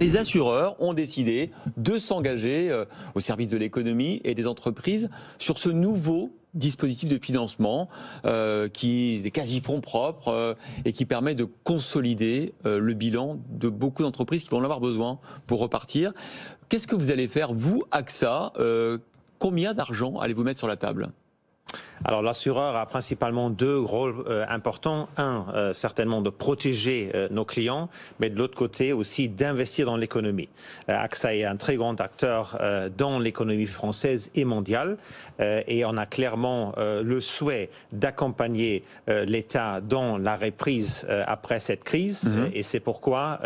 les assureurs ont décidé de s'engager euh, au service de l'économie et des entreprises sur ce nouveau dispositif de financement euh, qui est quasi fonds propres euh, et qui permet de consolider le bilan de beaucoup d'entreprises qui vont en avoir besoin pour repartir. Qu'est-ce que vous allez faire vous, AXA Combien d'argent allez-vous mettre sur la table alors l'assureur a principalement deux rôles euh, importants. Un, euh, certainement de protéger euh, nos clients, mais de l'autre côté aussi d'investir dans l'économie. AXA est un très grand acteur dans l'économie française et mondiale et on a clairement le souhait d'accompagner l'État dans la reprise après cette crise mhm. et c'est pourquoi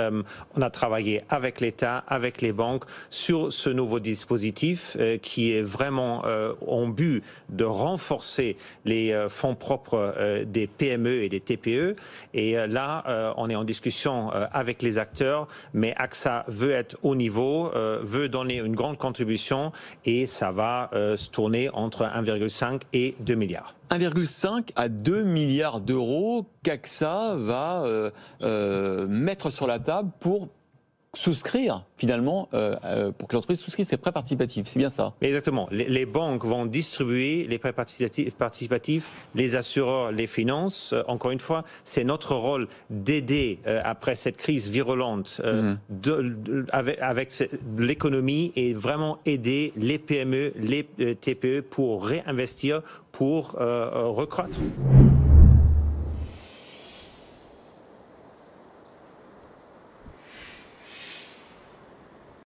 on a travaillé avec l'État, avec les banques sur ce nouveau dispositif qui est vraiment en but de renforcer les euh, fonds propres euh, des PME et des TPE. Et euh, là, on est en discussion avec les acteurs, mais AXA veut être au niveau, veut donner une grande contribution et ça va se tourner entre 1,5 et 2 milliards. 1,5 à 2 milliards d'euros qu'AXA va mettre sur la table pour souscrire finalement euh, euh, pour que l'entreprise souscrive ses prêts participatifs. C'est bien ça. Exactement. Les, banques vont distribuer les prêts participatifs, les assureurs les finances. Euh, encore une fois, c'est notre rôle d'aider après cette crise virulente mhm. de, avec, avec l'économie et vraiment aider les PME, les TPE pour réinvestir, pour recroître.